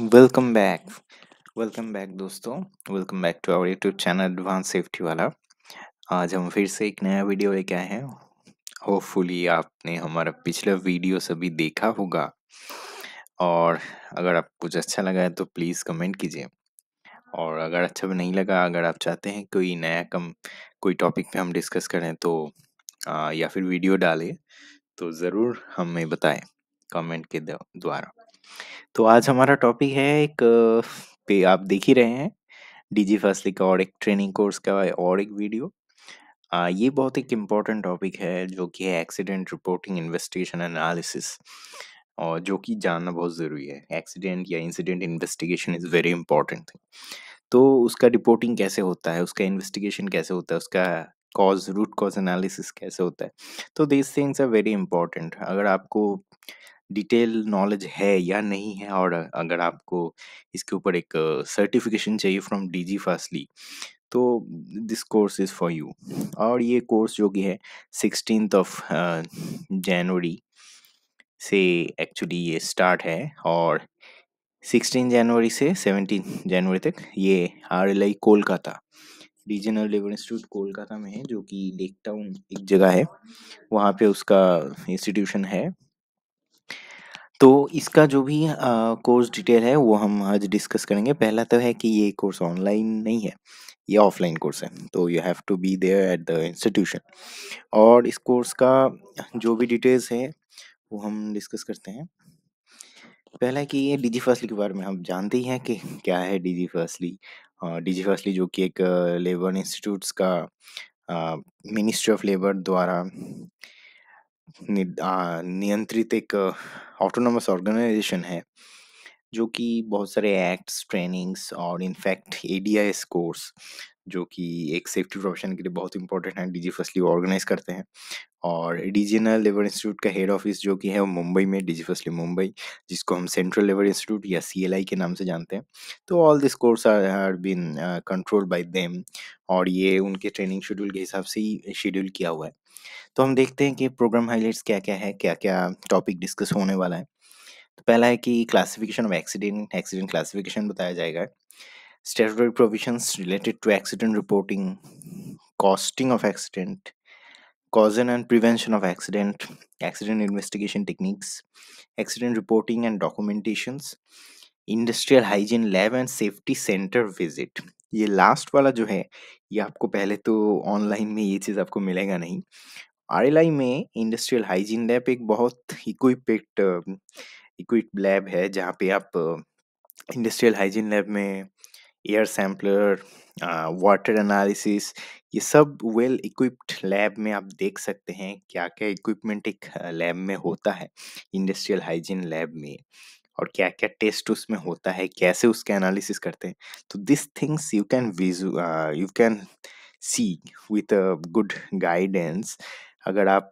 Welcome back welcome back दोस्तों welcome back to our YouTube channel advance safety वाला आज हम फिर से एक नया वीडियो लेके आए हैं होपफुली आपने हमारा पिछला वीडियो सभी देखा होगा और अगर आप कुछ अच्छा लगा है तो प्लीज़ कमेंट कीजिए और अगर अच्छा भी नहीं लगा अगर आप चाहते हैं कोई नया कम कोई टॉपिक पे हम डिस्कस करें तो आ, या फिर वीडियो डालें तो ज़रूर हमें बताएं कमेंट के द्वारा तो आज हमारा टॉपिक है एक पे आप देख ही रहे हैं डीजी फासले का और एक ट्रेनिंग कोर्स का और एक वीडियो आ, ये बहुत एक इम्पॉर्टेंट टॉपिक है जो कि है एक्सीडेंट रिपोर्टिंग इन्वेस्टिगेशन एनालिसिस और जो कि जानना बहुत ज़रूरी है एक्सीडेंट या incident investigation is very important thing तो उसका रिपोर्टिंग कैसे होता है उसका इन्वेस्टिगेशन कैसे होता है उसका कॉज रूट कॉज एनालिसिस कैसे होता है तो this things are very important अगर आपको डिटेल नॉलेज है या नहीं है और अगर आपको इसके ऊपर एक सर्टिफिकेशन चाहिए फ्रॉम डीजी फासली तो this course is for you और ये कोर्स जो कि है सिक्सटीन ऑफ जनवरी से एक्चुअली ये स्टार्ट है और सिक्सटीन जनवरी से सेवनटीन जनवरी तक ये R L I Kolkata regional labour institute Kolkata में है जो कि लेक टाउन एक जगह है वहाँ पे उसका इंस्टीट्यूशन है तो इसका जो भी कोर्स डिटेल है वो हम आज डिस्कस करेंगे। पहला तो है कि ये कोर्स ऑनलाइन नहीं है, ये ऑफ़लाइन कोर्स है। तो you have to be there at the institution और इस कोर्स का जो भी डिटेल्स है वो हम डिस्कस करते हैं। पहला कि ये डिजी फर्स्टली के बारे में हम जानते ही हैं कि क्या है डिजी फर्स्टली। अ, डिजी फर्स्टली जो कि एक लेबर इंस्टीट्यूट्स का मिनिस्ट्री ऑफ लेबर द्वारा नि नियंत्रित एक ऑटोनोमस ऑर्गेनाइजेशन है जो कि बहुत सारे एक्ट्स ट्रेनिंग्स और in fact A D I course जो कि एक सेफ्टी प्रोफेशन के लिए बहुत इंपॉर्टेंट है डी जी फर्स्टली ऑर्गेनाइज करते हैं और रीजनल लेबर इंस्टीट्यूट का हेड ऑफिस जो कि है वो मुंबई में डिजिफर्सली मुंबई जिसको हम सेंट्रल लेबर इंस्टीट्यूट या सी के नाम से जानते हैं तो all this course are been controlled by them और ये उनके ट्रेनिंग शेड्यूल के हिसाब से ही शेड्यूल किया हुआ है तो हम देखते हैं कि प्रोग्राम हाईलाइट्स क्या क्या है क्या क्या टॉपिक डिस्कस होने वाला है तो पहला है कि classification of accident accident classification बताया जाएगा statutory provision related to accident reporting costing of accident causation and prevention of accident accident investigation techniques accident reporting and documentations industrial hygiene lab and safety centre visit ये last वाला जो है ये आपको पहले तो ऑनलाइन में ये चीज़ आपको मिलेगा नहीं आर में इंडस्ट्रियल हाइजीन लैब एक बहुत इक्विपेड इक्विप लैब है जहाँ पे आप इंडस्ट्रियल हाइजीन लैब में एयर सैम्पलर वाटर एनालिसिस ये सब वेल इक्विप्ड लैब में आप देख सकते हैं क्या क्या इक्विपमेंट एक लैब में होता है इंडस्ट्रियल हाइजीन लैब में और क्या क्या टेस्ट उसमें होता है कैसे उसके एनालिसिस करते हैं तो this things you can view you can see with a good guidance अगर आप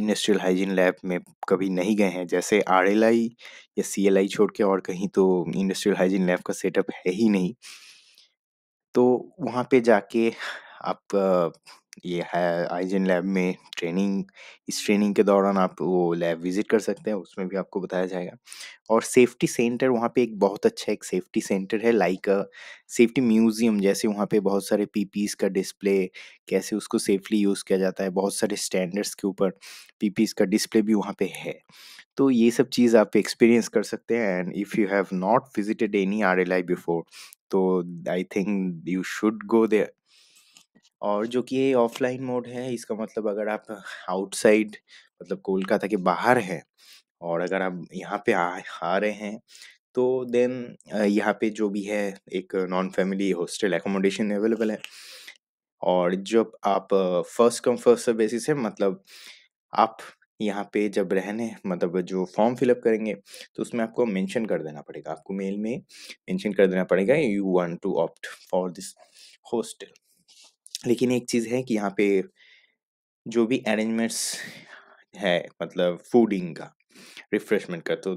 इंडस्ट्रियल हाइजीन लैब में कभी नहीं गए हैं जैसे आर या सी छोड़ के और कहीं तो इंडस्ट्रियल हाइजीन लैब का सेटअप है ही नहीं तो वहाँ पे जाके आप ये है आईज़ेन लैब में ट्रेनिंग इस ट्रेनिंग के दौरान आप वो लैब विज़िट कर सकते हैं, उसमें भी आपको बताया जाएगा। और सेफ्टी सेंटर वहाँ पे एक बहुत अच्छा एक सेफ्टी सेंटर है लाइक अ सेफ्टी म्यूज़ियम जैसे वहाँ पे बहुत सारे पी का डिस्प्ले, कैसे उसको सेफ़ली यूज़ किया जाता है, बहुत सारे स्टैंडर्ड्स के ऊपर पी का डिस्प्ले भी वहाँ पर है। तो ये सब चीज़ आप एक्सपीरियंस कर सकते हैं and if you have not visited any are before तो I think you should go there और जो कि ये ऑफलाइन मोड है इसका मतलब अगर आप आउटसाइड मतलब कोलकाता के बाहर हैं और अगर आप यहाँ पे आ आ रहे हैं तो देन यहाँ पे जो भी है एक non family hostel accommodation available है और जब आप फर्स्ट कम फर्स्ट बेसिस है मतलब आप यहाँ पे जब रहने मतलब जो फॉर्म फिलअप करेंगे तो उसमें आपको मेंशन कर देना पड़ेगा आपको मेल में मेंशन कर देना पड़ेगा you want to opt for this hostel लेकिन एक चीज़ है कि यहाँ पे जो भी अरेंजमेंट्स है मतलब फूडिंग का रिफ्रेशमेंट का तो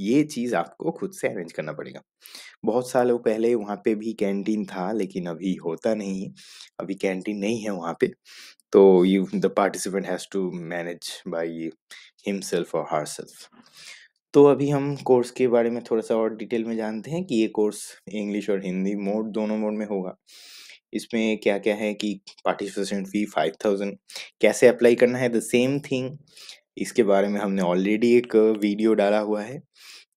ये चीज़ आपको खुद से अरेंज करना पड़ेगा बहुत सालों पहले वहाँ पे भी कैंटीन था लेकिन अभी होता नहीं अभी कैंटीन नहीं है वहाँ पे So तो you, the participant has to manage by himself or herself. तो अभी हम कोर्स के बारे में थोड़ा सा और डिटेल में जानते हैं कि ये कोर्स इंग्लिश और हिंदी मोड दोनों मोड में होगा इसमें क्या क्या है कि पार्टिसिपेशन फ़ी फाइव थाउजेंड कैसे अप्लाई करना है द सेम थिंग इसके बारे में हमने ऑलरेडी एक वीडियो डाला हुआ है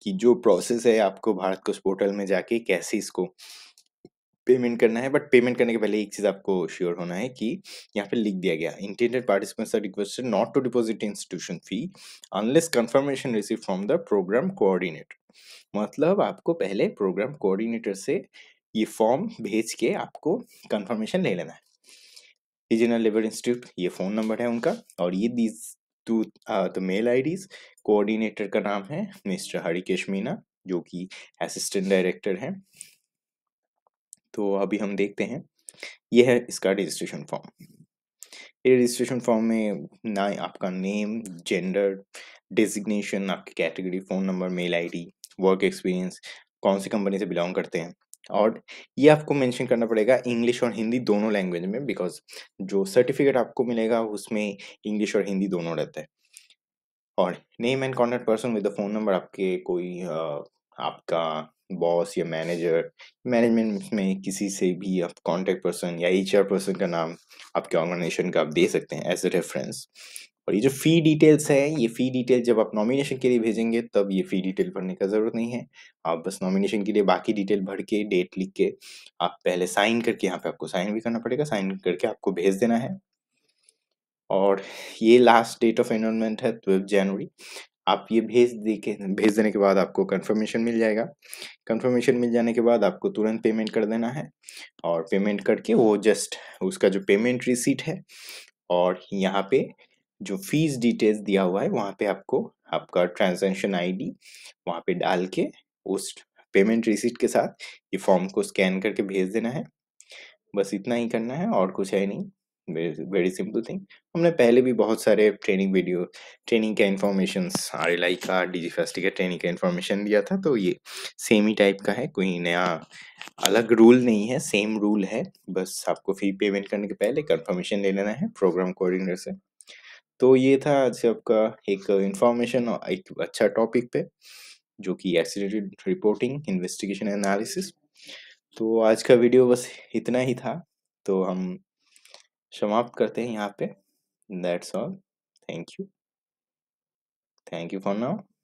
कि जो प्रोसेस है आपको भारत कोस पोर्टल में जाके कैसे इसको पेमेंट करना है बट पेमेंट करने के पहले एक चीज़ आपको श्योर होना है कि यहाँ पे लिख दिया गया intended participants are requested not to deposit institution fee unless confirmation receive from the program coordinator मतलब आपको पहले प्रोग्राम कोऑर्डिनेटर से ये फॉर्म भेज के आपको कन्फर्मेशन ले लेना है रीजनल लेबर इंस्टीट्यूट ये फ़ोन नंबर है उनका और ये दीज टू तो मेल आईडीज कोऑर्डिनेटर का नाम है मिस्टर हरिकेश मीना जो कि असिस्टेंट डायरेक्टर हैं तो अभी हम देखते हैं यह है इसका रजिस्ट्रेशन फॉर्म ये रजिस्ट्रेशन फॉर्म में ना आपका नेम जेंडर डेजिग्नेशन आपकी category phone number mail ID work experience कौन सी कंपनी से बिलोंग करते हैं और ये आपको मेंशन करना पड़ेगा इंग्लिश और हिंदी दोनों लैंग्वेज में बिकॉज जो सर्टिफिकेट आपको मिलेगा उसमें इंग्लिश और हिंदी दोनों रहता है और name and contact person with the phone number आपके कोई आपका बॉस या मैनेजर मैनेजमेंट में किसी से भी आप कॉन्टेक्ट पर्सन या एच पर्सन का नाम आपके ऑर्गेनाइजेशन का आप दे सकते हैं एज ए रेफरेंस और ये जो फ़ी डिटेल्स है ये फ़ी डिटेल जब आप नॉमिनेशन के लिए भेजेंगे तब ये फ़ी डिटेल भरने का ज़रूरत नहीं है आप बस नॉमिनेशन के लिए बाकी डिटेल भर के डेट लिख के आप पहले साइन करके यहाँ पे आपको साइन भी करना पड़ेगा साइन करके आपको भेज देना है और ये लास्ट डेट ऑफ एनरोलमेंट है ट्वेल्थ जनवरी आप ये भेज दे के भेज देने के बाद आपको कंफर्मेशन मिल जाएगा कंफर्मेशन मिल जाने के बाद आपको तुरंत पेमेंट कर देना है और पेमेंट करके वो जस्ट उसका जो पेमेंट रिसीट है और यहाँ पे जो फीस डिटेल्स दिया हुआ है वहाँ पे आपको आपका ट्रांजेक्शन आईडी वहाँ पर डाल के उस पेमेंट रिसीट के साथ ये फॉर्म को स्कैन करके भेज देना है बस इतना ही करना है और कुछ है नहीं वेरी सिंपल थिंग हमने पहले भी बहुत सारे ट्रेनिंग वीडियो ट्रेनिंग का इन्फॉर्मेशन आर एल आई का डी जी फेस्टी का ट्रेनिंग का इन्फॉर्मेशन दिया था तो ये सेम ही टाइप का है कोई नया अलग रूल नहीं है सेम रूल है बस आपको फी पेमेंट करने के पहले कन्फर्मेशन ले लेना है प्रोग्राम कोऑर्डिनेटर से तो ये था आज आपका एक इन्फॉर्मेशन और एक अच्छा टॉपिक पे जो कि एक्सीडेंटेड रिपोर्टिंग इन्वेस्टिगेशन एनालिसिस तो आज का वीडियो बस इतना ही था तो हम समाप्त करते हैं यहाँ पे that's all thank you thank you for now